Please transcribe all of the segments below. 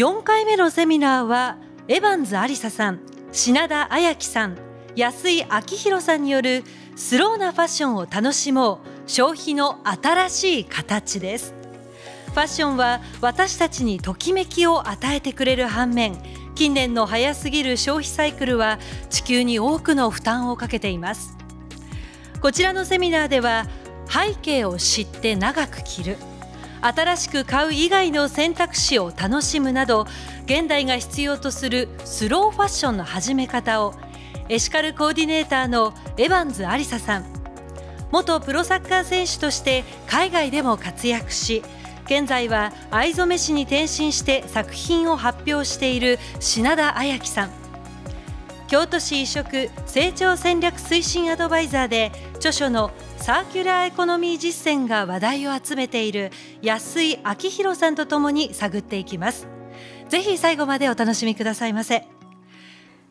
4回目のセミナーはエヴァンズありさん品田や樹さん安井明宏さんによるスローなファッションを楽しもう消費の新しい形ですファッションは私たちにときめきを与えてくれる反面近年の早すぎる消費サイクルは地球に多くの負担をかけていますこちらのセミナーでは背景を知って長く着る新しく買う以外の選択肢を楽しむなど現代が必要とするスローファッションの始め方をエシカルコーディネーターのエバンズありさん元プロサッカー選手として海外でも活躍し現在は藍染め師に転身して作品を発表している品田彩樹さん京都市移植成長戦略推進アドバイザーで著書のサーキュラーエコノミー実践が話題を集めている安井明宏さんとともに探っていきますぜひ最後までお楽しみくださいませ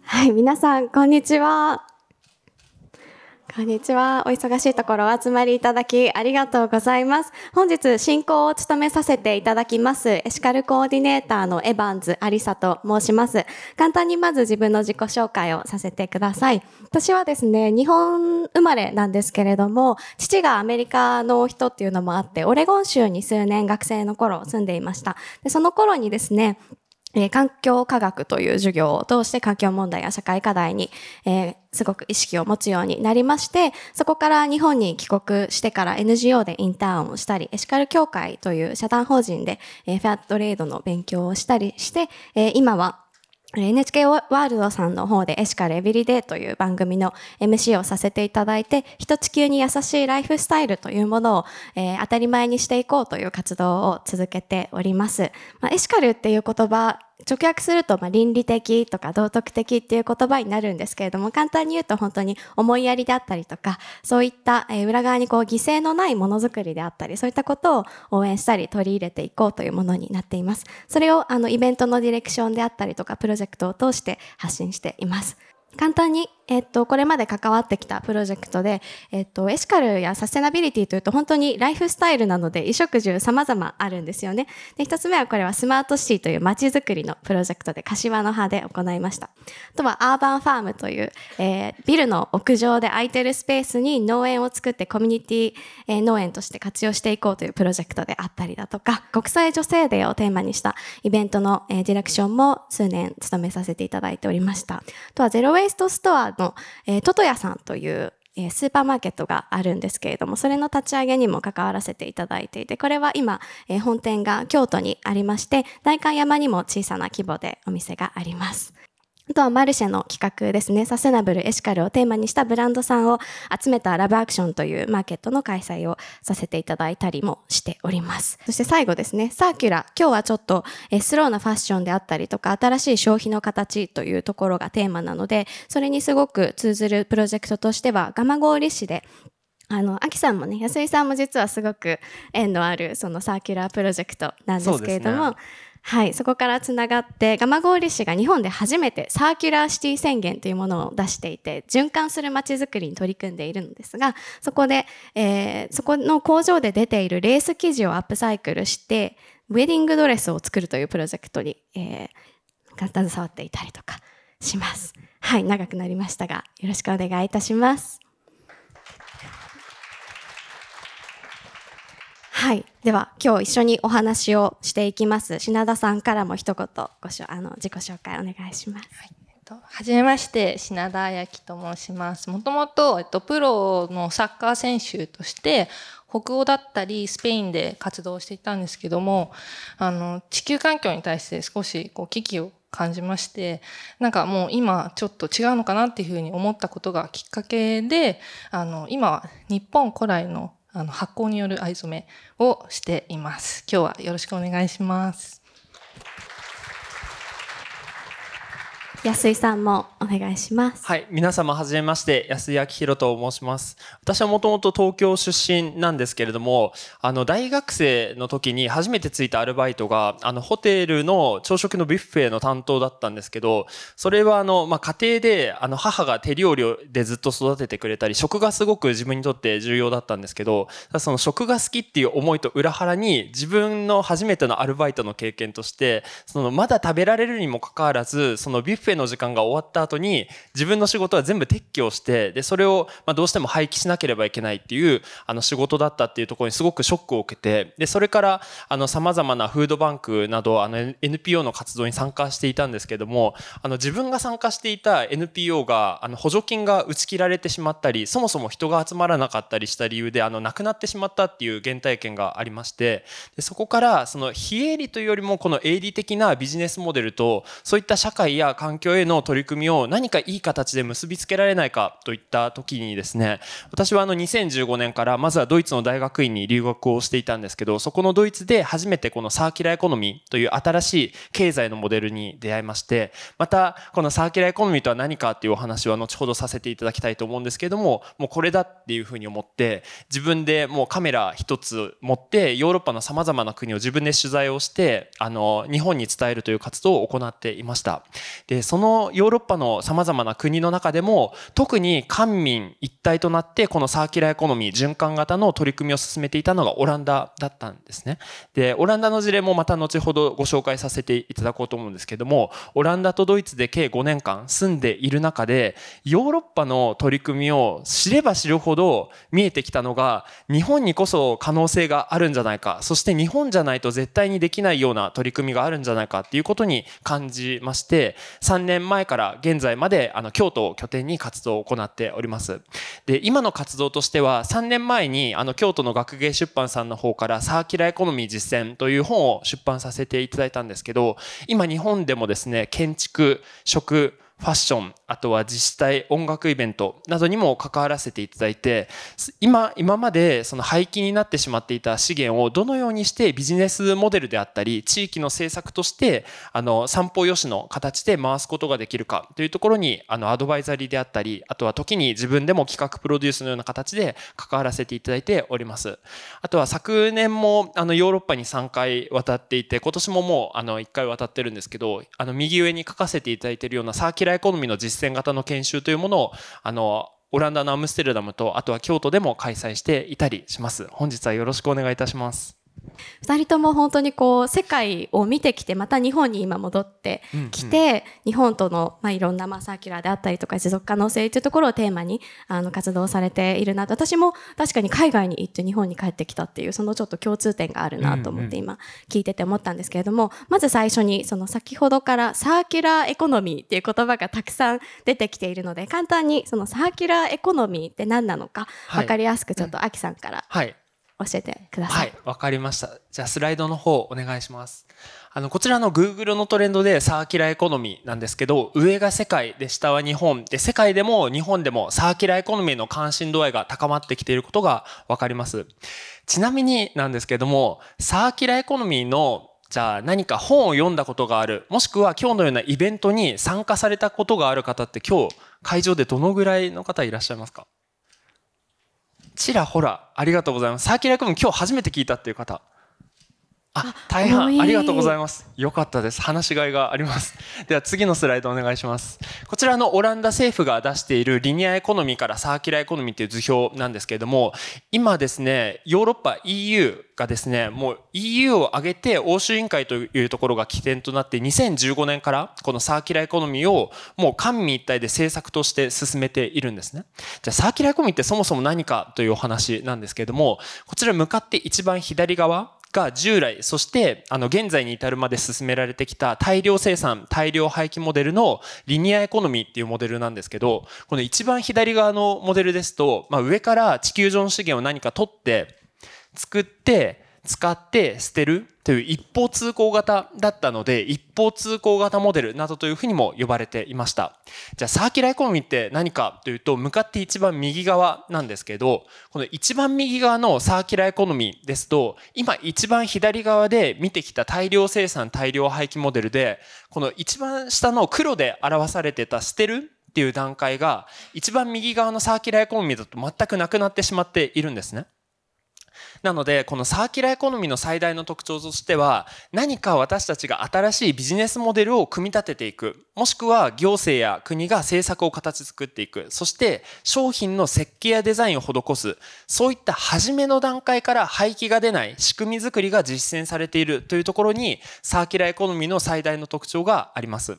はい皆さんこんにちはこんにちは。お忙しいところお集まりいただきありがとうございます。本日進行を務めさせていただきます、エシカルコーディネーターのエバンズ・アリサと申します。簡単にまず自分の自己紹介をさせてください。私はですね、日本生まれなんですけれども、父がアメリカの人っていうのもあって、オレゴン州に数年学生の頃住んでいました。でその頃にですね、え環境科学という授業を通して環境問題や社会課題に、えー、すごく意識を持つようになりまして、そこから日本に帰国してから NGO でインターンをしたり、エシカル協会という社団法人で、えー、フェアトレードの勉強をしたりして、え今は NHK ワールドさんの方でエシカルエビリデイという番組の MC をさせていただいて、人地球に優しいライフスタイルというものを、えー、当たり前にしていこうという活動を続けております。まあ、エシカルっていう言葉直訳すると、まあ、倫理的とか道徳的っていう言葉になるんですけれども簡単に言うと本当に思いやりであったりとかそういった、えー、裏側にこう犠牲のないものづくりであったりそういったことを応援したり取り入れていこうというものになっていますそれをあのイベントのディレクションであったりとかプロジェクトを通して発信しています簡単にえっと、これまで関わってきたプロジェクトで、えっと、エシカルやサステナビリティというと本当にライフスタイルなので衣食住様々あるんですよね。で、一つ目はこれはスマートシティという街づくりのプロジェクトで柏の葉で行いました。あとはアーバンファームという、えー、ビルの屋上で空いてるスペースに農園を作ってコミュニティ、えー、農園として活用していこうというプロジェクトであったりだとか、国際女性デーをテーマにしたイベントの、えー、ディレクションも数年務めさせていただいておりました。あとはゼロウェイストストアの、えー、トトヤさんというえスーパーマーケットがあるんですけれどもそれの立ち上げにも関わらせていただいていてこれは今、え本店が京都にありまして代官山にも小さな規模でお店がありますあとはマルシェの企画ですね、サステナブルエシカルをテーマにしたブランドさんを集めたラブアクションというマーケットの開催をさせていただいたりもしております。そして最後ですね、サーキュラー。今日はちょっとスローなファッションであったりとか、新しい消費の形というところがテーマなので、それにすごく通ずるプロジェクトとしては、蒲郡市であの、アキさんもね、安井さんも実はすごく縁のある、そのサーキュラープロジェクトなんですけれども、はい、そこからつながって蒲郡市が日本で初めてサーキュラーシティ宣言というものを出していて循環するまちづくりに取り組んでいるのですがそこで、えー、そこの工場で出ているレース生地をアップサイクルしてウェディングドレスを作るというプロジェクトに、えー、携わっていたりとかします。はい、長くなりましたがよろしくお願いいたします。はい。では、今日一緒にお話をしていきます。品田さんからも一言ごしょあの自己紹介お願いします。はいはじめまして、品田彩希と申します。もともと、えっと、プロのサッカー選手として、北欧だったり、スペインで活動していたんですけども、あの、地球環境に対して少し、こう、危機を感じまして、なんかもう今ちょっと違うのかなっていうふうに思ったことがきっかけで、あの、今日本古来のあの発酵による藍染めをしています。今日はよろしくお願いします。安井さんもお願いします。はい、皆様はじめまして、安井明宏と申します。私はもともと東京出身なんですけれども、あの大学生の時に初めてついたアルバイトが、あのホテルの朝食のビュッフェの担当だったんですけど、それはあのまあ、家庭であの母が手料理でずっと育ててくれたり、食がすごく自分にとって重要だったんですけど、その食が好きっていう思いと裏腹に自分の初めてのアルバイトの経験として、そのまだ食べられるにもかかわらず、そのビュッフェフェの時間が終わった後に自分の仕事は全部撤去をしてでそれをまどうしても廃棄しなければいけないっていうあの仕事だったっていうところにすごくショックを受けてでそれからさまざまなフードバンクなどあの NPO の活動に参加していたんですけどもあの自分が参加していた NPO があの補助金が打ち切られてしまったりそもそも人が集まらなかったりした理由であの亡くなってしまったっていう原体験がありましてでそこからその非営利というよりもこの営利的なビジネスモデルとそういった社会や環境への取り組みを何かいい形で結びつけられないかといった時にですね私はあの2015年からまずはドイツの大学院に留学をしていたんですけどそこのドイツで初めてこのサーキュラーエコノミーという新しい経済のモデルに出会いましてまたこのサーキュラーエコノミーとは何かっていうお話は後ほどさせていただきたいと思うんですけれどももうこれだっていうふうに思って自分でもうカメラ一つ持ってヨーロッパのさまざまな国を自分で取材をしてあの日本に伝えるという活動を行っていました。でそのヨーロッパの様々な国の中でも特に官民一体となってこのサーキュラーエコノミー循環型の取り組みを進めていたのがオランダだったんですね。でオランダの事例もまた後ほどご紹介させていただこうと思うんですけどもオランダとドイツで計5年間住んでいる中でヨーロッパの取り組みを知れば知るほど見えてきたのが日本にこそ可能性があるんじゃないかそして日本じゃないと絶対にできないような取り組みがあるんじゃないかっていうことに感じまして3 3年前から現在まであの京都を拠点に活動を行っておりますで今の活動としては3年前にあの京都の学芸出版さんの方から「サーキュラーエコノミー実践」という本を出版させていただいたんですけど今日本でもですね建築食ファッション、あとは自治体、音楽イベントなどにも関わらせていただいて、今、今までその廃棄になってしまっていた資源をどのようにしてビジネスモデルであったり、地域の政策として、あの、散歩よしの形で回すことができるかというところに、あの、アドバイザリーであったり、あとは時に自分でも企画プロデュースのような形で関わらせていただいております。あとは昨年も、あの、ヨーロッパに3回渡っていて、今年ももう、あの、1回渡ってるんですけど、あの、右上に書かせていただいているようなサーキュラーラエコノミーの実践型の研修というものをあのオランダのアムステルダムとあとは京都でも開催していたりします。本日はよろしくお願いいたします。2人とも本当にこう世界を見てきてまた日本に今戻ってきて、うんうん、日本との、まあ、いろんな、まサーキュラーであったりとか持続可能性というところをテーマにあの活動されているなと私も確かに海外に行って日本に帰ってきたっていうそのちょっと共通点があるなと思って今聞いてて思ったんですけれども、うんうん、まず最初にその先ほどからサーキュラーエコノミーっていう言葉がたくさん出てきているので簡単にそのサーキュラーエコノミーって何なのか分かりやすくちょっとアキさんから、はい、教えてください。はい、わかりました。じゃあスライドの方お願いします。あの、こちらの Google のトレンドでサーキュラーエコノミーなんですけど、上が世界で下は日本で、世界でも日本でもサーキュラーエコノミーの関心度合いが高まってきていることがわかります。ちなみになんですけども、サーキュラーエコノミーのじゃあ何か本を読んだことがある、もしくは今日のようなイベントに参加されたことがある方って今日会場でどのぐらいの方いらっしゃいますかちらほら、ありがとうございます。サーキュラー区今日初めて聞いたっていう方、あ大半ありがとうございます良かったです話しがいがあります では次のスライドお願いしますこちらのオランダ政府が出しているリニアエコノミーからサーキュラーエコノミーという図表なんですけれども今ですねヨーロッパ EU がですねもう EU を挙げて欧州委員会というところが起点となって2015年からこのサーキュラーエコノミーをもう官民一体で政策として進めているんですねじゃあサーキュラーエコノミーってそもそも何かというお話なんですけれどもこちら向かって一番左側が従来、そしてあの現在に至るまで進められてきた大量生産、大量廃棄モデルのリニアエコノミーっていうモデルなんですけど、この一番左側のモデルですと、まあ、上から地球上の資源を何か取って、作って、使って捨てるという一方通行型だったので、一方通行型モデルなどというふうにも呼ばれていました。じゃあサーキュラーエコノミーって何かというと、向かって一番右側なんですけど、この一番右側のサーキュラーエコノミーですと、今一番左側で見てきた大量生産大量廃棄モデルで、この一番下の黒で表されてた捨てるっていう段階が、一番右側のサーキュラーエコノミーだと全くなくなってしまっているんですね。なのでこのサーキュラーエコノミーの最大の特徴としては何か私たちが新しいビジネスモデルを組み立てていくもしくは行政や国が政策を形作っていくそして商品の設計やデザインを施すそういった初めの段階から廃棄が出ない仕組み作りが実践されているというところにサーキュラーエコノミーの最大の特徴があります。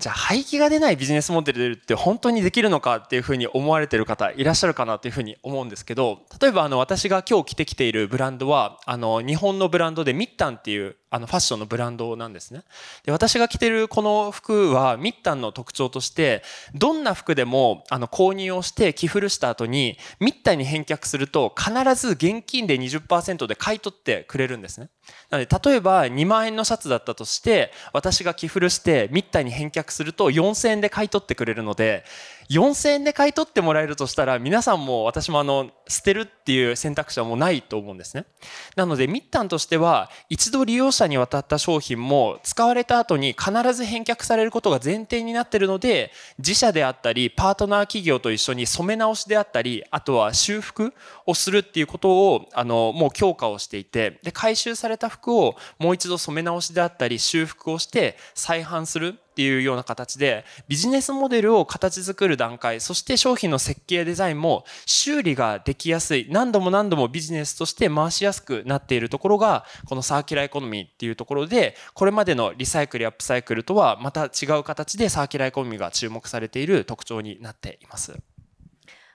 じゃあ廃棄が出ないビジネスモデルって本当にできるのかっていうふうに思われてる方いらっしゃるかなというふうに思うんですけど例えばあの私が今日着てきているブランドはあの日本のブランドでミッタンっていうあのファッションのブランドなんですねで私が着てるこの服はミッタンの特徴としてどんな服でもあの購入をして着古した後にミッタンに返却すると必ず現金で20%で買い取ってくれるんですねなので例えば2万円のシャツだったとして私が着古して密体に返却すると4000円で買い取ってくれるので4000円で買い取ってもらえるとしたら皆さんも私もあの捨てるっていう選択肢はもうないと思うんですねなのでミッタンとしては一度利用者に渡った商品も使われた後に必ず返却されることが前提になってるので自社であったりパートナー企業と一緒に染め直しであったりあとは修復をするっていうことをあのもう強化をしていてで回収された服をもう一度染め直しであったり修復をして再販するっていうような形でビジネスモデルを形作る段階そして商品の設計デザインも修理ができやすい何度も何度もビジネスとして回しやすくなっているところがこのサーキュラーエコノミーっていうところでこれまでのリサイクルアップサイクルとはまた違う形でサーキュラーエコノミーが注目されている特徴になっています。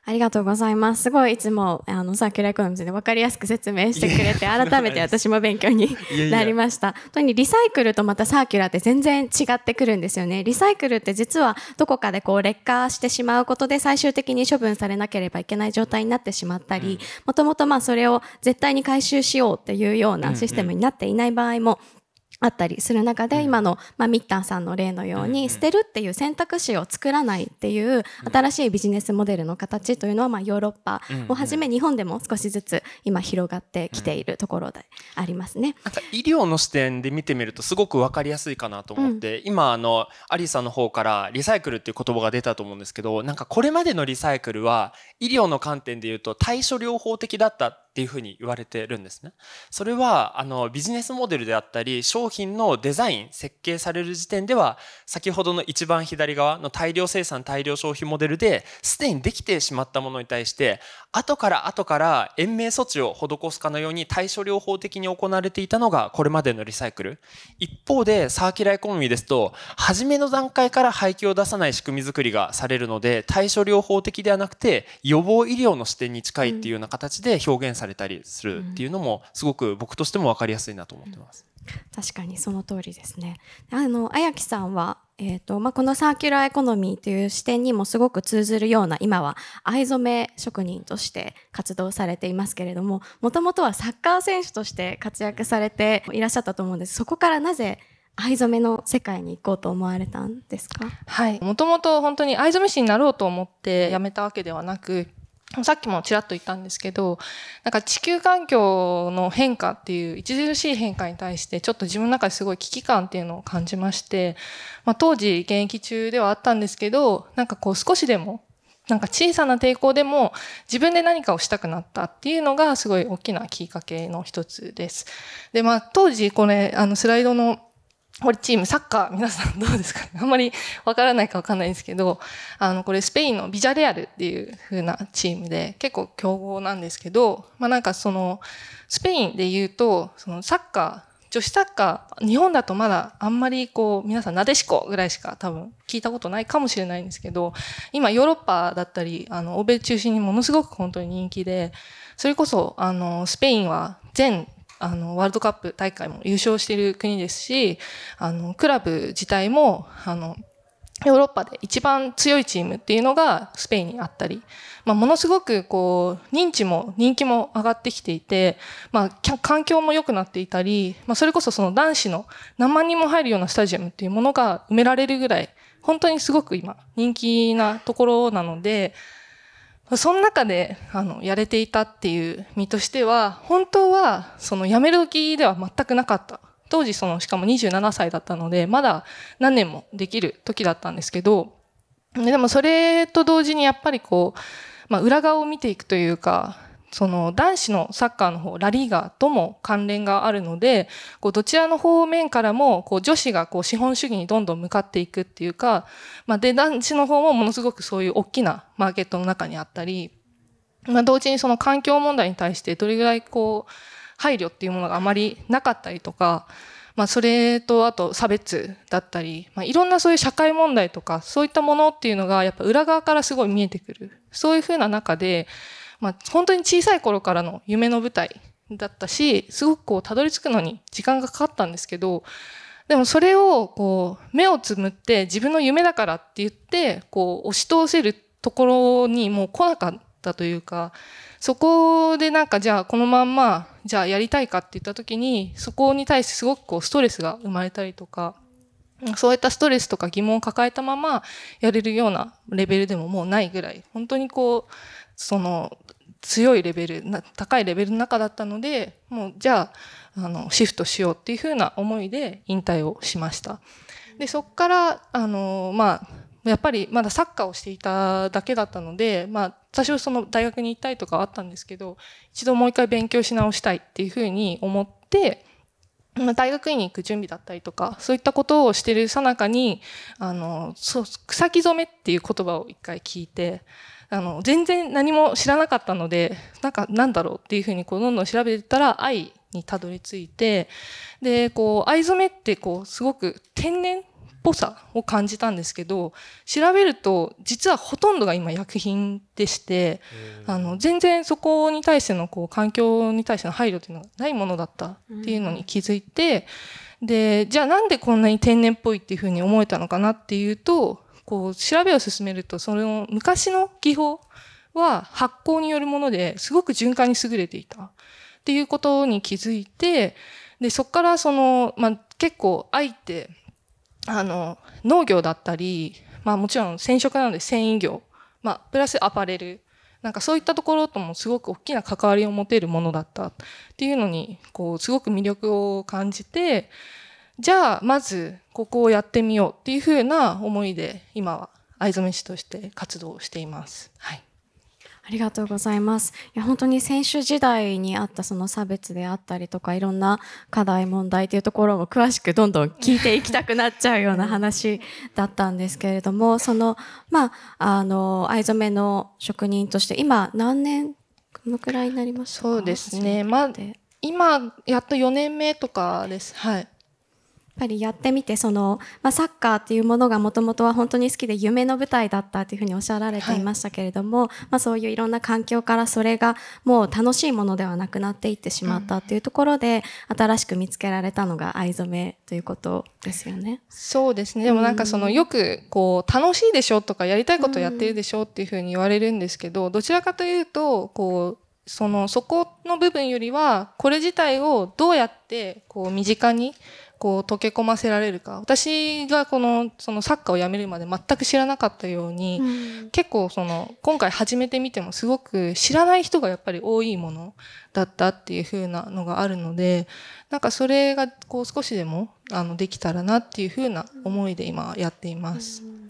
ありがとうございます。すごいいつもあのサーキュラーエコノミーで分かりやすく説明してくれて、改めて私も勉強に なりました。本当にリサイクルとまたサーキュラーって全然違ってくるんですよね。リサイクルって実はどこかでこう劣化してしまうことで最終的に処分されなければいけない状態になってしまったり、もともとまあそれを絶対に回収しようっていうようなシステムになっていない場合もあったりする中で今の、まあ、ミッタンさんの例のように捨てるっていう選択肢を作らないっていう新しいビジネスモデルの形というのは、まあ、ヨーロッパをはじめ日本でも少しずつ今広がってきているところでありますね。なんか医療の視点で見てみるとすごく分かりやすいかなと思って、うん、今あのアリさんの方からリサイクルっていう言葉が出たと思うんですけどなんかこれまでのリサイクルは医療の観点でいうと対処療法的だったっていうふうに言われてるんですね。それはあのビジネスモデルであったり商品のデザイン設計される時点では先ほどの一番左側の大量生産大量消費モデルですでにできてしまったものに対して後から後から延命措置を施すかのように対処療法的に行われていたのがこれまでのリサイクル一方でサーキュラーエコノミーですと初めの段階から廃棄を出さない仕組み作りがされるので対処療法的ではなくて予防医療の視点に近いっていうような形で表現されされたりするっていうのもすごく僕としても分かりやすいなと思ってます。確かにその通りですね。あの綾木さんはえーとまあ、このサーキュラーエコノミーという視点にもすごく通ずるような今は藍染め職人として活動されていますけれどももともとはサッカー選手として活躍されていらっしゃったと思うんですそこからなぜ藍染めの世界に行こうと思われたんですかはい。もともと本当に藍染め師になろうと思って辞めたわけではなく、さっきもちらっと言ったんですけどなんか地球環境の変化っていう著しい変化に対してちょっと自分の中ですごい危機感っていうのを感じまして、まあ、当時現役中ではあったんですけどなんかこう少しでもなんか小さな抵抗でも自分で何かをしたくなったっていうのがすごい大きなきっかけの一つです。で、まあ当時これあのスライドのれチーム、サッカー、皆さんどうですかねあんまりわからないかわかんないんですけど、あの、これスペインのビジャレアルっていう風なチームで、結構強豪なんですけど、まあなんかその、スペインで言うと、そのサッカー、女子サッカー、日本だとまだあんまりこう、皆さんなでしこぐらいしか多分聞いたことないかもしれないんですけど、今ヨーロッパだったり、あの、欧米中心にものすごく本当に人気で、それこそ、あの、スペインは全あの、ワールドカップ大会も優勝している国ですし、あの、クラブ自体も、あの、ヨーロッパで一番強いチームっていうのがスペインにあったり、まあ、ものすごくこう、認知も人気も上がってきていて、まあ、環境も良くなっていたり、まあ、それこそその男子の何万人も入るようなスタジアムっていうものが埋められるぐらい、本当にすごく今、人気なところなので、その中であのやれていたっていう身としては本当はその辞める時では全くなかった当時そのしかも27歳だったのでまだ何年もできる時だったんですけどでもそれと同時にやっぱりこう、まあ、裏側を見ていくというかその男子のサッカーの方ラリーガとも関連があるのでこうどちらの方面からもこう女子がこう資本主義にどんどん向かっていくっていうか、まあ、で男子の方もものすごくそういう大きなマーケットの中にあったり、まあ、同時にその環境問題に対してどれぐらいこう配慮っていうものがあまりなかったりとか、まあ、それとあと差別だったり、まあ、いろんなそういう社会問題とかそういったものっていうのがやっぱ裏側からすごい見えてくるそういうふうな中でまあ、本当に小さい頃からの夢の舞台だったし、すごくこう、たどり着くのに時間がかかったんですけど、でもそれをこう、目をつむって自分の夢だからって言って、こう、押し通せるところにもう来なかったというか、そこでなんかじゃあこのまんま、じゃあやりたいかって言った時に、そこに対してすごくこう、ストレスが生まれたりとか、そういったストレスとか疑問を抱えたままやれるようなレベルでももうないぐらい、本当にこう、その強いレベル高いレベルの中だったのでもうじゃああのシフトしようっていうふうな思いで引退をしましたでそこからあの、まあ、やっぱりまだサッカーをしていただけだったので、まあ、多少その大学に行ったりとかあったんですけど一度もう一回勉強し直したいっていうふうに思って。大学院に行く準備だったりとか、そういったことをしてるさなかに、あの、そ草木染めっていう言葉を一回聞いて、あの全然何も知らなかったのでなんかなんだろうっていうふうにこうどんどん調べてたら愛にたどり着いてでこう藍染めってこうすごく天然っぽさを感じたんですけど調べると実はほとんどが今薬品でしてあの全然そこに対してのこう環境に対しての配慮っていうのがないものだったっていうのに気づいて。でじゃあなんでこんなに天然っぽいっていうふうに思えたのかなっていうとこう調べを進めるとその昔の技法は発酵によるものですごく循環に優れていたっていうことに気づいてでそこからその、まあ、結構愛ってあの農業だったり、まあ、もちろん染色なので繊維業、まあ、プラスアパレルなんかそういったところともすごく大きな関わりを持てるものだったっていうのにこうすごく魅力を感じてじゃあまずここをやってみようっていうふうな思いで今は藍染め師として活動しています。はいありがとうございます。いや、本当に選手時代にあったその差別であったりとか、いろんな課題、問題というところを詳しくどんどん聞いていきたくなっちゃうような話だったんですけれども、その、まあ、あの、藍染めの職人として、今何年、このくらいになりましたそうですね。まあ、今、やっと4年目とかです。はい。っぱりやってみてその、まあ、サッカーっていうものがもともとは本当に好きで夢の舞台だったというふうにおっしゃられていましたけれども、はい、まあ、そういういろんな環境からそれがもう楽しいものではなくなっていってしまったというところで、うん、新しく見つけられたのが藍染めということですよね。そうですねでもなんかその、よくこう楽しいでしょうとかやりたいことやってるでしょうっていうふうに言われるんですけど、うん、どちらかというとこうそのそこの部分よりはこれ自体をどうやってこう身近にこう溶け込ませられるか私がこのそのサッカーをやめるまで全く知らなかったように、うん、結構その今回始めてみてもすごく知らない人がやっぱり多いものだったっていう風なのがあるのでなんかそれがこう少しでもあのできたらなっていう風な思いで今やっています。うん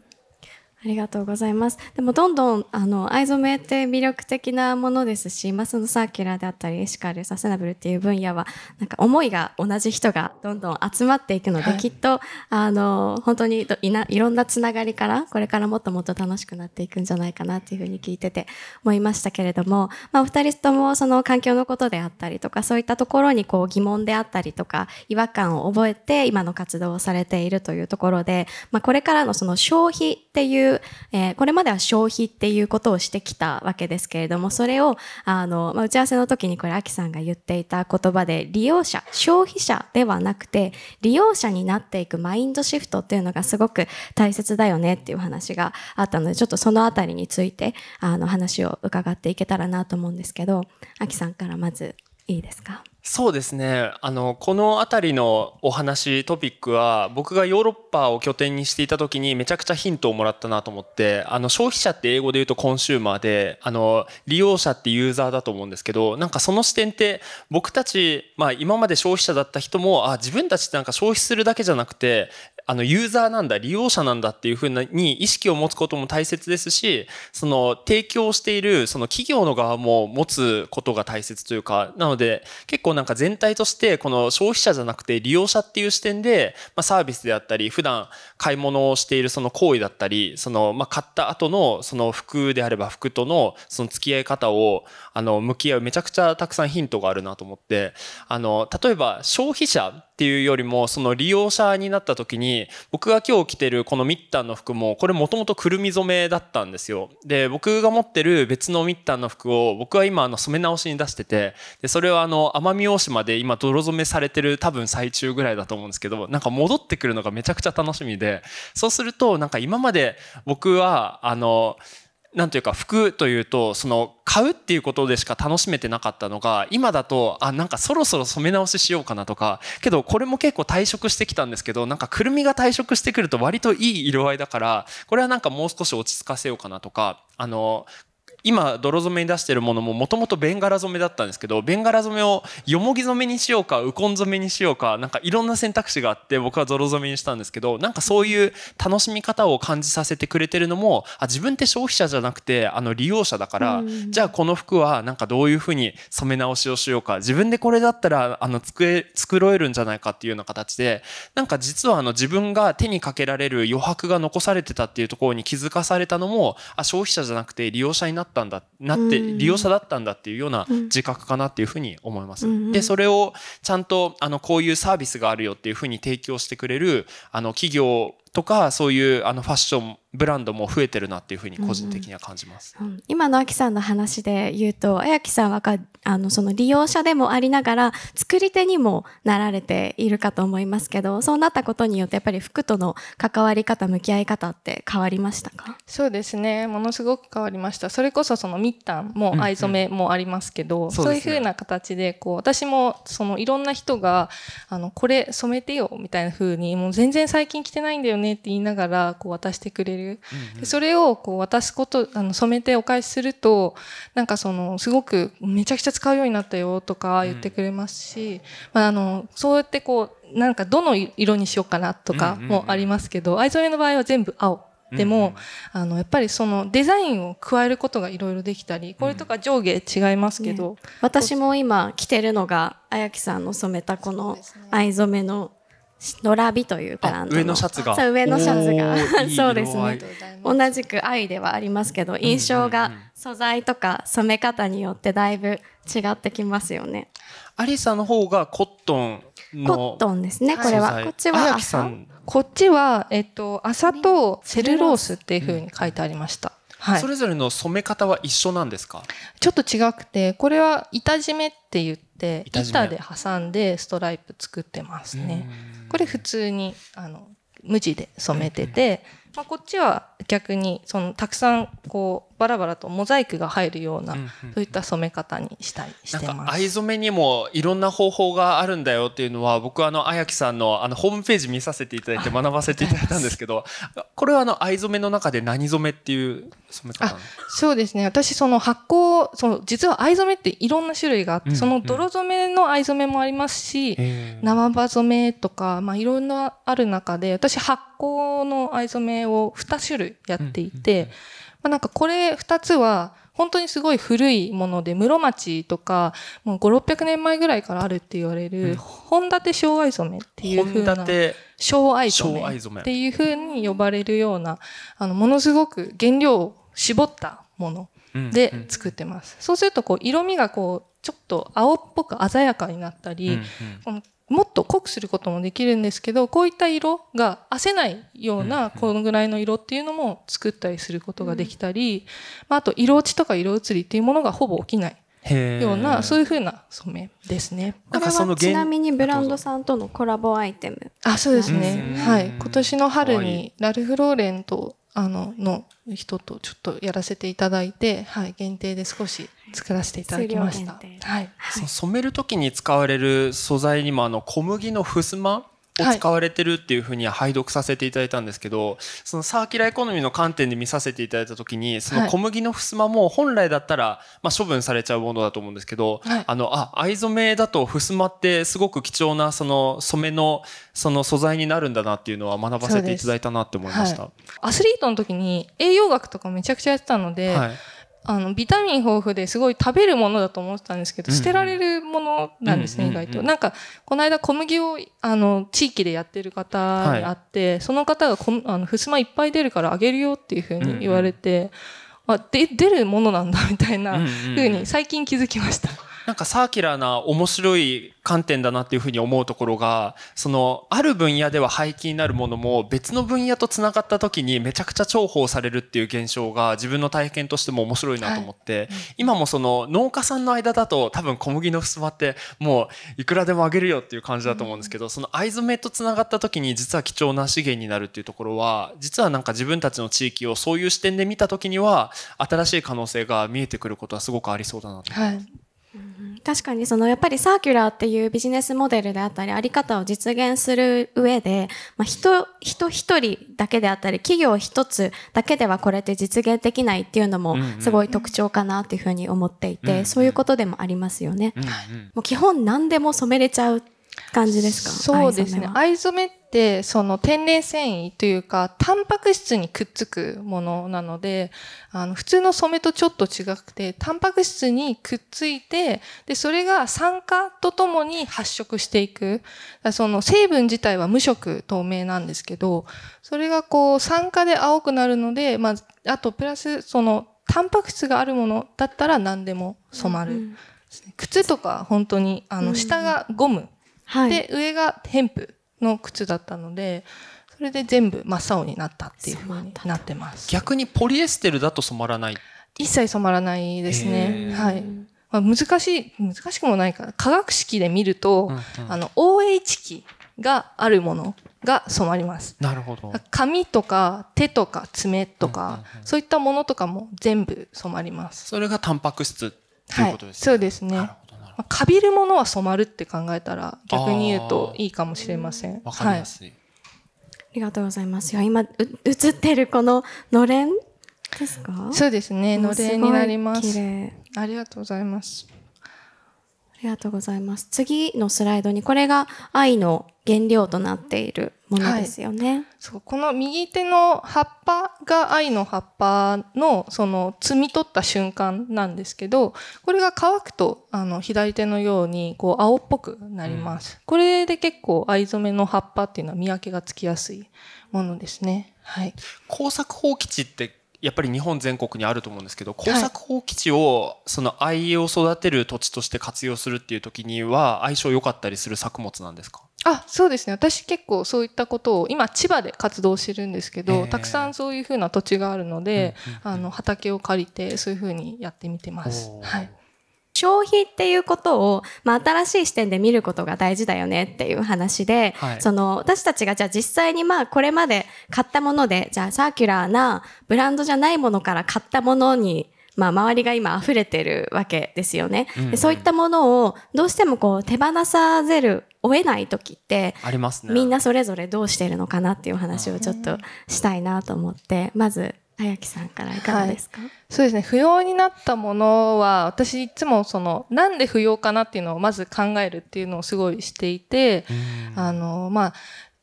ありがとうございます。でもどんどんあの藍染めって魅力的なものですし、マスのサーキュラーであったりエシカルサステナブルっていう分野はなんか思いが同じ人がどんどん集まっていくので、はい、きっとあの本当にいないろんなつながりからこれからもっともっと楽しくなっていくんじゃないかなっていうふうに聞いてて思いましたけれども、まあ、お二人ともその環境のことであったりとかそういったところにこう疑問であったりとか違和感を覚えて今の活動をされているというところで、まあ、これからのその消費っていうえー、これまでは消費っていうことをしてきたわけですけれども、それを、あの、まあ、打ち合わせの時にこれ、アキさんが言っていた言葉で、利用者、消費者ではなくて、利用者になっていくマインドシフトっていうのがすごく大切だよねっていう話があったので、ちょっとそのあたりについて、あの、話を伺っていけたらなと思うんですけど、アキさんからまずいいですかそうですね。あの、この辺りのお話、トピックは、僕がヨーロッパを拠点にしていた時にめちゃくちゃヒントをもらったなと思って、あの、消費者って英語で言うとコンシューマーで、あの、利用者ってユーザーだと思うんですけど、なんかその視点って僕たち、まあ今まで消費者だった人も、あ、自分たちってなんか消費するだけじゃなくて、あの、ユーザーなんだ、利用者なんだっていうふうに意識を持つことも大切ですし、その、提供している、その企業の側も持つことが大切というか、なので、結構なんか全体として、この消費者じゃなくて利用者っていう視点で、まあ、サービスであったり、普段買い物をしているその行為だったり、その、まあ、買った後のその服であれば服とのその付き合い方を、あの、向き合うめちゃくちゃたくさんヒントがあるなと思って、あの、例えば消費者っていうよりも、その利用者になった時に、僕が今日着てるこのミッタンの服も、これもともとくるみ染めだったんですよ。で、僕が持ってる別のミッタンの服を、僕は今あの染め直しに出してて、で、それはあの、奄美大島で今泥染めされてる多分最中ぐらいだと思うんですけど、なんか戻ってくるのがめちゃくちゃ楽しみで、でそうするとなんか今まで僕はあのなんというか服というとその買うっていうことでしか楽しめてなかったのが今だとあなんかそろそろ染め直ししようかなとかけどこれも結構退職してきたんですけどなんかくるみが退職してくると割といい色合いだからこれはなんかもう少し落ち着かせようかなとかあの今泥染めに出してるものももともとベンガラ染めだったんですけどベンガラ染めをよもぎ染めにしようかウコン染めにしようかなんかいろんな選択肢があって僕は泥染めにしたんですけどなんかそういう楽しみ方を感じさせてくれてるのもあ自分って消費者じゃなくてあの利用者だから、うん、じゃあこの服はなんかどういうふうに染め直しをしようか自分でこれだったらあの作ろえるんじゃないかっていうような形でなんか実はあの自分が手にかけられる余白が残されてたっていうところに気づかされたのもあ消費者じゃなくて利用者になってったんだなって利用者だったんだっていうような自覚かなっていうふうに思います。でそれをちゃんとあのこういうサービスがあるよっていうふうに提供してくれるあの企業とかそういうあのファッションブランドも増えてるなっていうふうに個人的には感じます、うんうん、今のあきさんの話で言うとあやきさんはかあのその利用者でもありながら作り手にもなられているかと思いますけどそうなったことによってやっぱり服との関わり方向き合い方って変わりましたかそうですねものすごく変わりましたそれこそそのミッタンも藍染めもありますけど、うんうん、そういうふうな形でこう私もそのいろんな人があのこれ染めてよみたいなふうにもう全然最近着てないんだよねねって言いながらこう渡してくれる、うんうん、でそれをこう渡すことあの染めてお返しするとなんかそのすごくめちゃくちゃ使うようになったよとか言ってくれますし、うん、まあ、あのそうやってこうなんかどの色にしようかなとかもありますけど、うんうん、藍染めの場合は全部青。でも、うんうん、あのやっぱりそのデザインを加えることがいろいろできたりこれとか上下違いますけど、ね、私も今着てるのが綾木さんの染めたこの藍染めののらびというブランド上のシャツがそう上のシャツが そうですね同じく愛ではありますけど印象が素材とか染め方によってだいぶ違ってきますよね、アリサの方がコットンコットンですねこれはこっちは麻こっちはえっと朝とセルロースっていうふうに書いてありました、はい、それぞれの染め方は一緒なんですかちょっと違くてこれは板締めって言っって板で挟んでストライプ作ってますね。これ普通にあの無地で染めてて、まあ、こっちは逆にそのたくさんこうバラバラとモザイクが入るような、そういった染め方にしたりしてます。藍染めにもいろんな方法があるんだよっていうのは僕あの綾木さんのあのホームページ見させていただいて学ばせていただいたんですけどこれはあの藍染めの中で何染めっていう染め方そうですね私その発酵その実は藍染めっていろんな種類があって、うん、その泥染めの藍染めもありますし、うん、縄葉染めとか、まあ、いろんなある中で私発酵の藍染めを2種類やっていて、うん、まあ、なんかこれ2つは本当にすごい古いもので、室町とか、もう5、600年前ぐらいからあるって言われる、本立昭和染めっていう風な。昭愛染めっていうふうに呼ばれるような、あの、ものすごく原料を絞ったもので作ってます。うんうん、そうすると、こう、色味がこう、ちょっと青っぽく鮮やかになったり、うんうん、もっと濃くすることもできるんですけどこういった色が褪せないようなこのぐらいの色っていうのも作ったりすることができたり、まあ、あと色落ちとか色移りっていうものがほぼ起きないようなそういうふうな染めですね。これはちなみにブランドさんとのコラボアイテムあそうですね、はい今年の春にラルフ・ローレンとあのの人とちょっとやらせていただいて、はい、限定で少し作らせていただきました。はい、染めるときに使われる素材にもあの小麦のふ襖を使われてるっていうふうには拝読させていただいたんですけど、はい、そのサーキュラーエコノミーの観点で見させていただいたときにその小麦のふすまも本来だったら、まあ、処分されちゃうものだと思うんですけど、はい、あのあ藍染めだと襖ってすごく貴重なその染めのその素材になるんだなっていうのは学ばせていただいたなって思いました、はい、アスリートの時に栄養学とかめちゃくちゃやってたので、はいあのビタミン豊富ですごい食べるものだと思ってたんですけど、捨てられるものなんですね、意外と。なんか、この間小麦を、あの、地域でやってる方に会って、はい、その方がこ、あの、ふすまいっぱい出るからあげるよっていうふうに言われて、うんうん、あ、で、出るものなんだみたいなふうに最近気づきました。うんうんなんかサーキュラーな面白い観点だなっていうふうに思うところがそのある分野では廃棄になるものも別の分野とつながった時にめちゃくちゃ重宝されるっていう現象が自分の体験としても面白いなと思って、はい、今もその農家さんの間だと多分小麦のふすまってもういくらでもあげるよっていう感じだと思うんですけど、うん、その藍染めとつながった時に実は貴重な資源になるっていうところは実はなんか自分たちの地域をそういう視点で見た時には新しい可能性が見えてくることはすごくありそうだなと思います。はい確かにそのやっぱりサーキュラーっていうビジネスモデルであったりあり方を実現する上で、まあ人、人一人だけであったり企業一つだけではこれって実現できないっていうのもすごい特徴かなっていうふうに思っていて、うんうん、そういうことでもありますよね。うんうん、もう基本何でも染めれちゃう感じですかそうですね藍染めでその天然繊維というかタンパク質にくっつくものなのであの普通の染めとちょっと違くてタンパク質にくっついてでそれが酸化とともに発色していくその成分自体は無色透明なんですけどそれがこう酸化で青くなるので、まあ、あとプラスそのタンパク質があるものだったら何でも染まる、うんうん、靴とか本当にあの下がゴム、で上がヘンプの靴だったのでそれで全部真っ青になったっていうふうになってます逆にポリエステルだと染まらない一切染まらないですねはいまあ、難しい難しくもないから化学式で見ると、うんうん、あの OH 基があるものが染まりますなるほど髪とか手とか爪とか、うんうんうん、そういったものとかも全部染まりますそれがタンパク質っていうことですね、はい、そうですねまあ、かびるものは染まるって考えたら逆に言うといいかもしれません。わかりやすい、はい、ありがとうございますよ。今映ってるこののれんですか？そうですね。のれんになります。ありがとうございます。ありがとうございます。次のスライドにこれが愛の原料となっているものですよね。はい、そうこの右手の葉っぱが愛の葉っぱのその摘み取った瞬間なんですけどこれが乾くとあの左手のようにこう青っぽくなります、うん、これで結構藍染めの葉っぱっていうのは見分けがつきやすいものですね。はい、工作放棄地ってやっぱり日本全国にあると思うんですけど耕作放棄地をその藍を育てる土地として活用するっていう時には相性良かったりする作物なんですかあそうですね私結構そういったことを今千葉で活動してるんですけどたくさんそういうふうな土地があるので、あの畑を借りてそういうふうにやってみてます。はい消費っていうことを、まあ、新しい視点で見ることが大事だよねっていう話で、はい、その私たちがじゃあ実際にまあこれまで買ったものでじゃあサーキュラーなブランドじゃないものから買ったものにまあ、周りが今溢れてるわけですよね、うんうん、そういったものをどうしてもこう手放さざるを得ない時ってあります、ね、みんなそれぞれどうしてるのかなっていう話をちょっとしたいなと思ってまずやきさんからいかがですか、はい、そうですね不要になったものは私いつもそのなんで不要かなっていうのをまず考えるっていうのをすごいしていて、あのまあ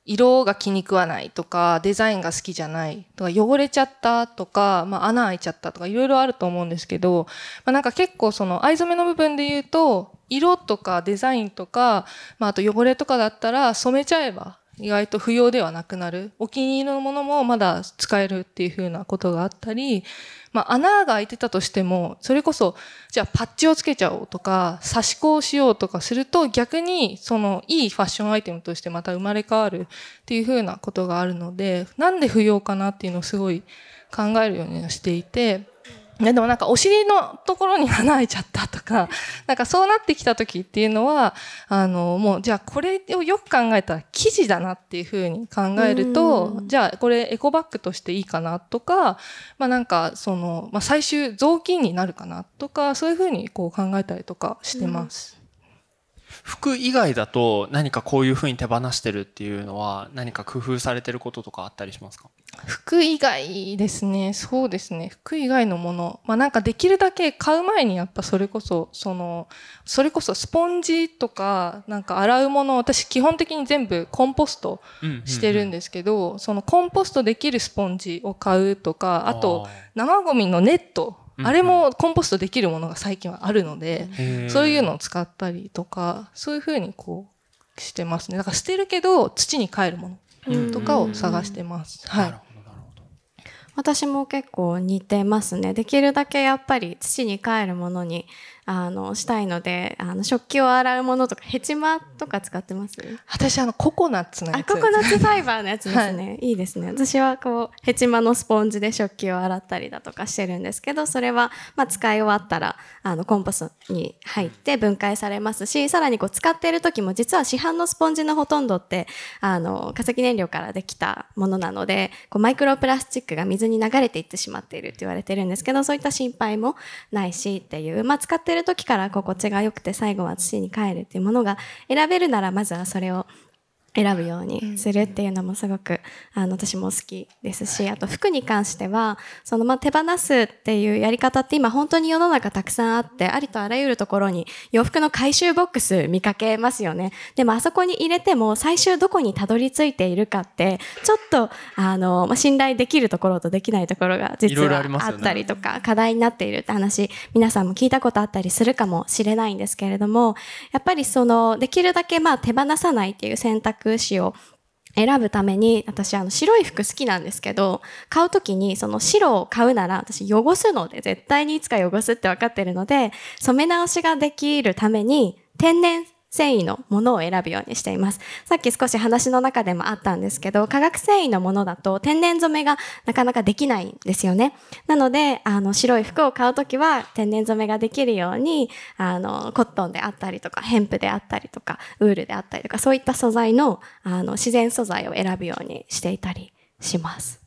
色が気に食わないとか、デザインが好きじゃないとか、汚れちゃったとか、まあ穴開いちゃったとか、いろいろあると思うんですけど、まあなんか結構その藍染めの部分で言うと、色とかデザインとか、まああと汚れとかだったら染めちゃえば意外と不要ではなくなるお気に入りのものもまだ使えるっていうふうなことがあったり、まあ、穴が開いてたとしてもそれこそじゃあパッチをつけちゃおうとか差し子をしようとかすると逆にそのいいファッションアイテムとしてまた生まれ変わるっていうふうなことがあるのでなんで不要かなっていうのをすごい考えるようにしていて。ね、でもなんかお尻のところに穴開いちゃったとか、なんかそうなってきた時っていうのは、あの、もうじゃあこれをよく考えたら生地だなっていうふうに考えると、じゃあこれエコバッグとしていいかなとか、まあなんかその、まあ最終雑巾になるかなとか、そういうふうにこう考えたりとかしてます。服以外だと何かこういうふうに手放してるっていうのは何か工夫されてることとかあったりしますか服以外ですねそうですね服以外のものまあなんかできるだけ買う前にやっぱそれこそそのそれこそスポンジとかなんか洗うもの私基本的に全部コンポストしてるんですけど、うんうんうん、そのコンポストできるスポンジを買うとかあと生ゴミのネットあれもコンポストできるものが最近はあるので、そういうのを使ったりとか、そういうふうにこうしてますね。だから捨てるけど土に帰るものとかを探してます。はい。私も結構似てますね。できるだけやっぱり土に帰るものにあのしたいのであの食器を洗うものとかヘチマとか使ってます私あのココナッツのやつあココナッツファイバーのやつですね、はい、いいですね私はこうヘチマのスポンジで食器を洗ったりだとかしてるんですけどそれは、まあ、使い終わったらあのコンポストに入って分解されますしさらにこう使っている時も実は市販のスポンジのほとんどってあの化石燃料からできたものなのでこうマイクロプラスチックが水に流れていってしまっているって言われてるんですけどそういった心配もないしっていう、まあ、使ってる時から心地が良くて最後は土に帰るっていうものが選べるならまずはそれを選ぶようにするっていうのもすごくあの私も好きですしあと服に関してはそのまあ手放すっていうやり方って今本当に世の中たくさんあってありとあらゆるところに洋服の回収ボックス見かけますよねでもあそこに入れても最終どこにたどり着いているかってちょっとあの、まあ、信頼できるところとできないところが実はあったりとか、課題になっているって話皆さんも聞いたことあったりするかもしれないんですけれどもやっぱりそのできるだけまあ手放さないっていう選択楽を選ぶために私あの白い服好きなんですけど買う時にその白を買うなら私汚すので絶対にいつか汚すって分かってるので染め直しができるために天然繊維のものを選ぶようにしています。さっき少し話の中でもあったんですけど、化学繊維のものだと天然染めがなかなかできないんですよね。なので、あの、白い服を買うときは天然染めができるように、あの、コットンであったりとか、ヘンプであったりとか、ウールであったりとか、そういった素材の、あの、自然素材を選ぶようにしていたりします。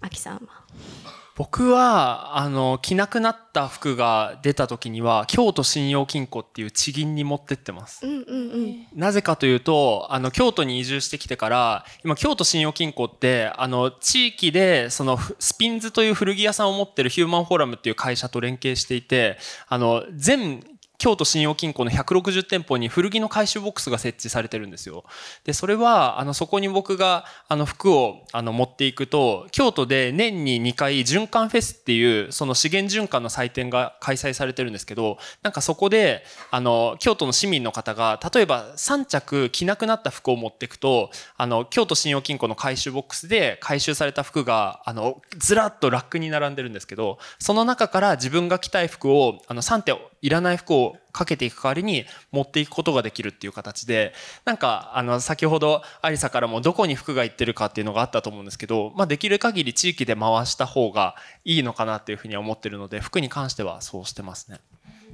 あきさんは。僕はあの着なくなった服が出た時には京都信用金庫っていう地銀に持ってってます、うんうんうん、なぜかというとあの京都に移住してきてから今京都信用金庫ってあの地域でそのスピンズという古着屋さんを持ってるヒューマンフォーラムっていう会社と連携していてあの全京都信用金庫の160店舗に古着の回収ボックスが設置されてるんですよ。で、それは、あの、そこに僕が、あの、服を、あの、持っていくと、京都で年に2回循環フェスっていう、その資源循環の祭典が開催されてるんですけど、なんかそこで、あの、京都の市民の方が、例えば3着着なくなった服を持っていくと、あの、京都信用金庫の回収ボックスで回収された服が、あの、ずらっとラックに並んでるんですけど、その中から自分が着たい服を、あの、3点、いらない服をかけていく代わりに持っていくことができるっていう形でなんかあの先ほどありさからもどこに服が行ってるかっていうのがあったと思うんですけど、まあ、できる限り地域で回した方がいいのかなっていうふうに思ってるので服に関してはそうしてますね。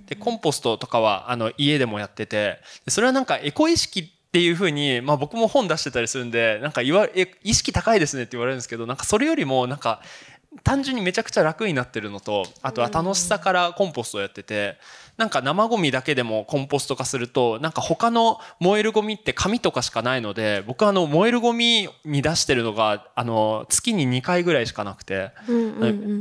でコンポストとかはあの家でもやっててそれはなんかエコ意識っていうふうに、まあ、僕も本出してたりするんでなんか言わ意識高いですねって言われるんですけどなんかそれよりもなんか単純にめちゃくちゃ楽になってるのとあとは楽しさからコンポストをやっててなんか生ゴミだけでもコンポスト化するとなんか他の燃えるゴミって紙とかしかないので僕あの燃えるゴミに出してるのがあの月に2回ぐらいしかなくて、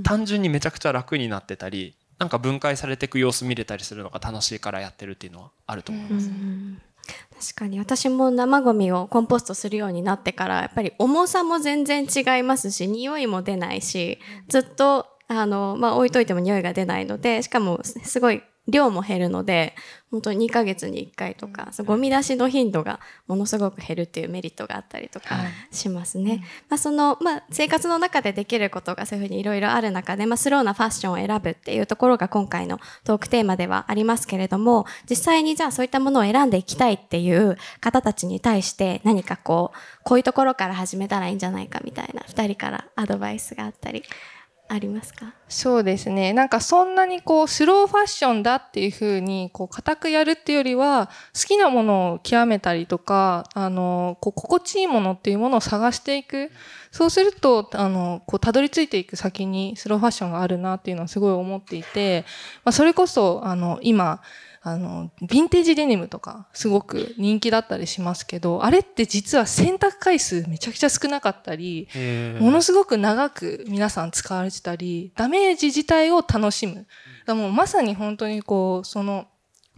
単純にめちゃくちゃ楽になってたりなんか分解されていく様子見れたりするのが楽しいからやってるっていうのはあると思います。うんうん確かに私も生ごみをコンポストするようになってからやっぱり重さも全然違いますし匂いも出ないしずっとあの、まあ、置いといても匂いが出ないのでしかもすごい量も減るので本当に2ヶ月に1回とか、うん、ゴミ出しの頻度がものすごく減るっていうメリットがあったりとかしますね。はい、まあ、その、まあ、生活の中でできることがそういうふうにいろいろある中で、まあ、スローなファッションを選ぶっていうところが今回のトークテーマではありますけれども実際にじゃあそういったものを選んでいきたいっていう方たちに対して何かこうこういうところから始めたらいいんじゃないかみたいな2人からアドバイスがあったりありますかそうですねなんかそんなにこうスローファッションだっていうふうにこう固くやるっていうよりは好きなものを極めたりとかあのこう心地いいものっていうものを探していくそうするとあのこうたどり着いていく先にスローファッションがあるなっていうのはすごい思っていて、まあ、それこそあの今あの、ヴィンテージデニムとか、すごく人気だったりしますけど、あれって実は洗濯回数めちゃくちゃ少なかったり、ものすごく長く皆さん使われてたり、ダメージ自体を楽しむ。だもうまさに本当にこう、その、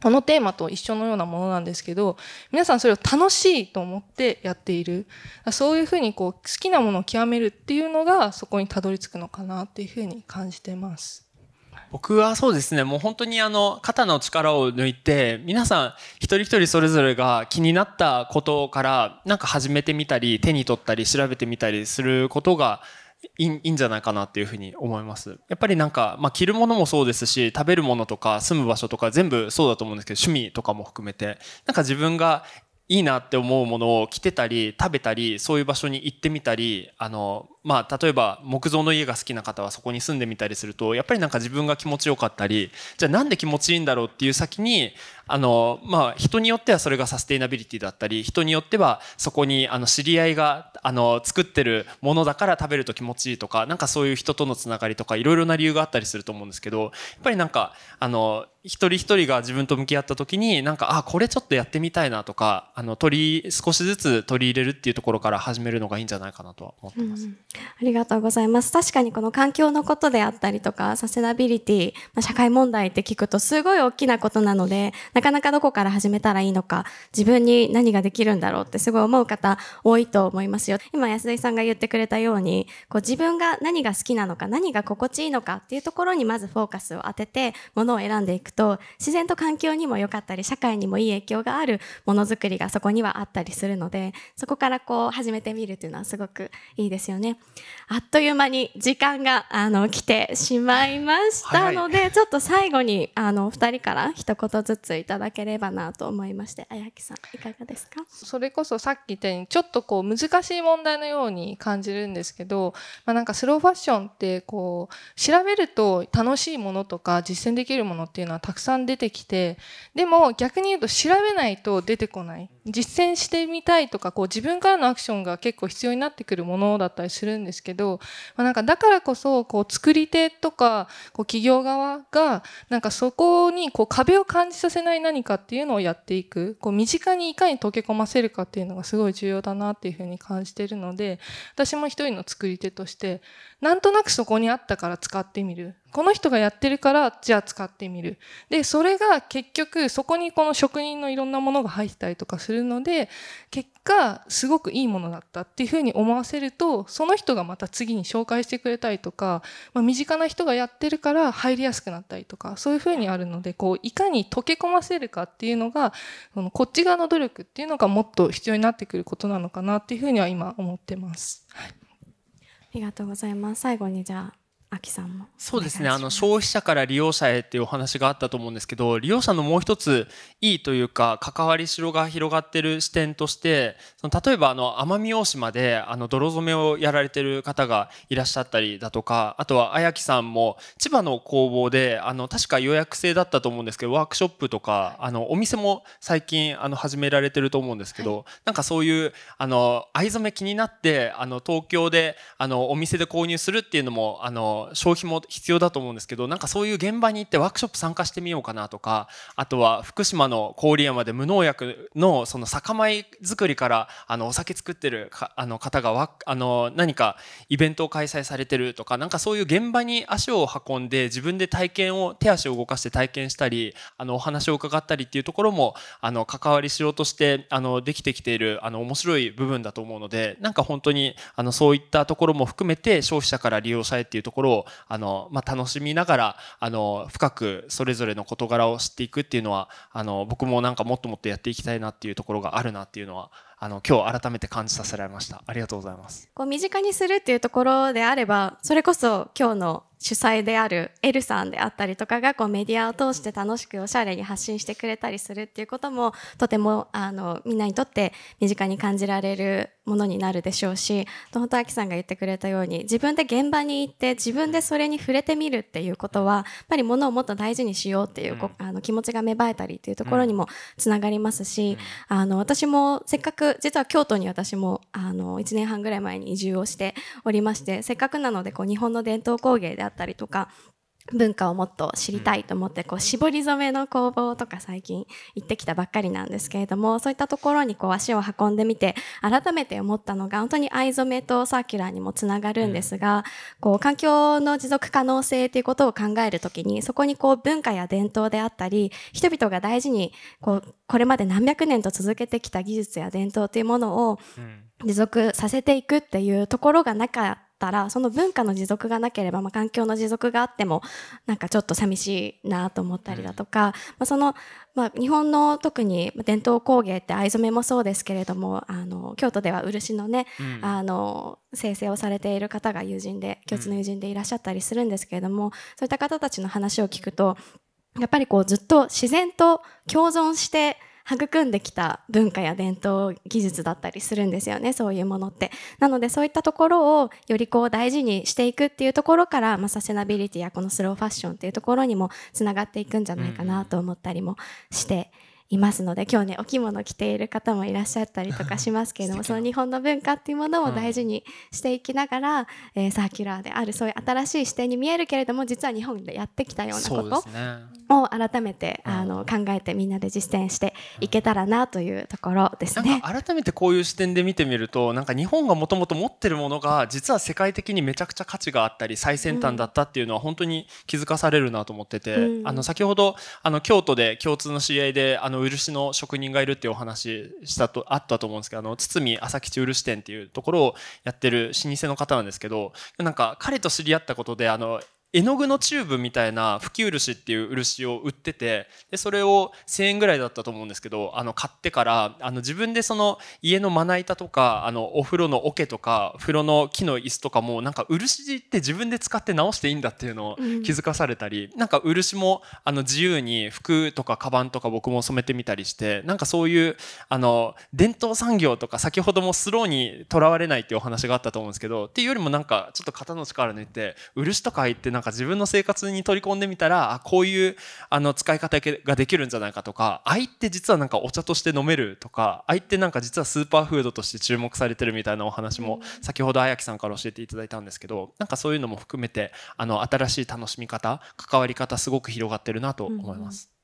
このテーマと一緒のようなものなんですけど、皆さんそれを楽しいと思ってやっている。そういうふうにこう、好きなものを極めるっていうのが、そこにたどり着くのかなっていうふうに感じてます。僕はそうですね、もう本当にあの、肩の力を抜いて、皆さん一人一人それぞれが気になったことから、なんか始めてみたり、手に取ったり、調べてみたりすることが、いいんじゃないかなっていうふに思いますやっぱりなんか、まあ、着るものもそうですし食べるものとか住む場所とか全部そうだと思うんですけど趣味とかも含めてなんか自分がいいなって思うものを着てたり食べたりそういう場所に行ってみたりあの、まあ、例えば木造の家が好きな方はそこに住んでみたりするとやっぱりなんか自分が気持ちよかったりじゃあなんで気持ちいいんだろうっていう先にあの、まあ、人によってはそれがサステイナビリティだったり、人によってはそこにあの知り合いがあの作ってるものだから食べると気持ちいいとか、なんかそういう人とのつながりとか、いろいろな理由があったりすると思うんですけど、やっぱりなんか、あの、一人一人が自分と向き合った時になんかあこれちょっとやってみたいなとかあの取り少しずつ取り入れるっていうところから始めるのがいいんじゃないかなとは思ってます、うん、ありがとうございます確かにこの環境のことであったりとかサステナビリティ、まあ、社会問題って聞くとすごい大きなことなのでなかなかどこから始めたらいいのか、自分に何ができるんだろうってすごい思う方多いと思いますよ。今安井さんが言ってくれたように、こう自分が何が好きなのか、何が心地いいのかっていうところにまずフォーカスを当てて、ものを選んでいくと、自然と環境にも良かったり、社会にもいい影響があるものづくりがそこにはあったりするので、そこからこう始めてみるというのはすごくいいですよね。あっという間に時間があの来てしまいましたので、はい、ちょっと最後にあの2人から一言ずついただければなと思いまして綾木さんいかがですかそれこそさっき言ったようにちょっとこう難しい問題のように感じるんですけど、まあ、なんかスローファッションってこう調べると楽しいものとか実践できるものっていうのはたくさん出てきてでも逆に言うと調べないと出てこない実践してみたいとかこう自分からのアクションが結構必要になってくるものだったりするんですけど、まあ、なんかだからこそこう作り手とかこう企業側がなんかそこにこう壁を感じさせない体何かっていうのをやっていくこう身近にいかに溶け込ませるかっていうのがすごい重要だなっていうふうに感じてるので私も一人の作り手としてなんとなくそこにあったから使ってみる。この人がやってるから、じゃあ使ってみる。で、それが結局、そこにこの職人のいろんなものが入ったりとかするので、結果、すごくいいものだったっていうふうに思わせると、その人がまた次に紹介してくれたりとか、まあ、身近な人がやってるから入りやすくなったりとか、そういうふうにあるので、こう、いかに溶け込ませるかっていうのが、このこっち側の努力っていうのがもっと必要になってくることなのかなっていうふうには今思ってます。はいありがとうございます。最後にじゃあ秋さんもそうですねあの消費者から利用者へっていうお話があったと思うんですけど利用者のもう一ついいというか関わりしろが広がってる視点としてその例えばあの奄美大島であの泥染めをやられてる方がいらっしゃったりだとかあとは綾木さんも千葉の工房であの確か予約制だったと思うんですけどワークショップとかあのお店も最近あの始められてると思うんですけど、はい、なんかそういうあの藍染め気になってあの東京であのお店で購入するっていうのもあの消費も必要だと思うんですけどなんかそういう現場に行ってワークショップ参加してみようかなとかあとは福島の郡山で無農薬のその酒米作りからあのお酒作ってるあの方があの何かイベントを開催されてるとかなんかそういう現場に足を運んで自分で体験を手足を動かして体験したりあのお話を伺ったりっていうところもあの関わりしようとしてあのできてきているあの面白い部分だと思うのでなんか本当にあのそういったところも含めて消費者から利用者へっていうところろをあの、まあ、楽しみながらあの深くそれぞれの事柄を知っていくっていうのはあの僕もなんかもっともっとやっていきたいなっていうところがあるなっていうのはあの今日改めて感じさせられましたありがとうございますこう身近にするっていうところであればそれこそ今日の主催であるエルさんであったりとかがこうメディアを通して楽しくおしゃれに発信してくれたりするっていうこともとてもあのみんなにとって身近に感じられるものになるでしょうし本当あきさんが言ってくれたように自分で現場に行って自分でそれに触れてみるっていうことはやっぱりものをもっと大事にしようっていう、あの気持ちが芽生えたりっていうところにもつながりますし、あの私もせっかく実は京都に私もあの1年半ぐらい前に移住をしておりましてせっかくなのでこう日本の伝統工芸であったりとか文化をもっと知りたいと思ってこう絞り染めの工房とか最近行ってきたばっかりなんですけれどもそういったところにこう足を運んでみて改めて思ったのが本当に藍染めとサーキュラーにもつながるんですがこう環境の持続可能性ということを考えるときにそこにこう文化や伝統であったり人々が大事にこうこれまで何百年と続けてきた技術や伝統というものを持続させていくっていうところがなかったったらその文化の持続がなければ、まあ、環境の持続があってもなんかちょっと寂しいなと思ったりだとか、うん、まあ、その、まあ、日本の特に伝統工芸って藍染めもそうですけれどもあの京都では漆のね、うん、あの生成をされている方が友人で共通の友人でいらっしゃったりするんですけれども、うん、そういった方たちの話を聞くとやっぱりこうずっと自然と共存して、うん育んできた文化や伝統技術だったりするんですよねそういうものって。なのでそういったところをよりこう大事にしていくっていうところから、まあ、サステナビリティやこのスローファッションっていうところにもつながっていくんじゃないかなと思ったりもして。うんいますので今日ねお着物着ている方もいらっしゃったりとか しますけれどもその日本の文化っていうものを大事にしていきながら、うん、えー、サーキュラーであるそういう新しい視点に見えるけれども実は日本でやってきたようなことを改めて、ね、あの、考えてみんなで実践していけたらなというところですね。改めてこういう視点で見てみるとなんか日本がもともと持ってるものが実は世界的にめちゃくちゃ価値があったり最先端だったっていうのは本当に気づかされるなと思ってて、うん、あの先ほどあの京都で共通の知り合いであのの漆の職人がいるっていうお話したとあったと思うんですけどあの堤朝吉漆店っていうところをやってる老舗の方なんですけどなんか彼と知り合ったことであの絵の具のチューブみたいな吹き漆っていう漆を売っててでそれを1,000円ぐらいだったと思うんですけどあの買ってからあの自分でその家のまな板とかあのお風呂の桶とか風呂の木の椅子とかもなんか漆って自分で使って直していいんだっていうのを気づかされたり、うん、なんか漆もあの自由に服とかカバンとか僕も染めてみたりしてなんかそういうあの伝統産業とか先ほどもスローにとらわれないっていうお話があったと思うんですけどっていうよりもなんかちょっと肩の力抜いて漆とか入ってなんか自分の生活に取り込んでみたらあこういうあの使い方ができるんじゃないかとか愛って実はなんかお茶として飲めるとか愛ってなんか実はスーパーフードとして注目されてるみたいなお話も先ほどあやきさんから教えていただいたんですけどなんかそういうのも含めてあの新しい楽しみ方関わり方すごく広がってるなと思います。うん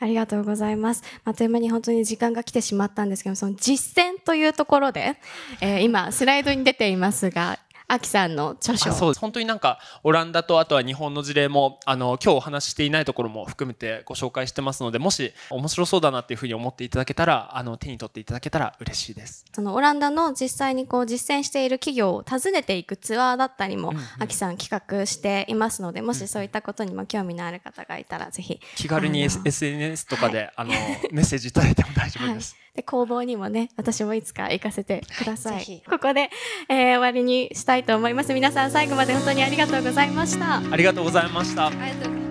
ありがとうございます。あっという間に本当に時間が来てしまったんですけど、その実践というところで、えー、今スライドに出ていますが、アキさんの著書そう本当になんかオランダとあとは日本の事例もあの今日お話していないところも含めてご紹介してますのでもし面白そうだなっていうふうに思っていただけたらあの手に取っていただけたら嬉しいですそのオランダの実際にこう実践している企業を訪ねていくツアーだったりも、うんうん、アキさん企画していますのでもしそういったことにも興味のある方がいたらぜひ気軽に SNS とかで、はい、あのメッセージいただいても大丈夫です、は いで工房にもね私もいつか行かせてください、はい、ここで、えー、終わりにしたいと思います皆さん最後まで本当にありがとうございましたありがとうございました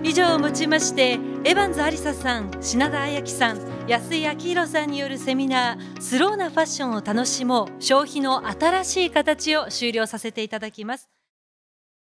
以上をもちましてエバンズ有沙さん品田彩希さん安井明宏さんによるセミナースローなファッションを楽しもう消費の新しい形を終了させていただきます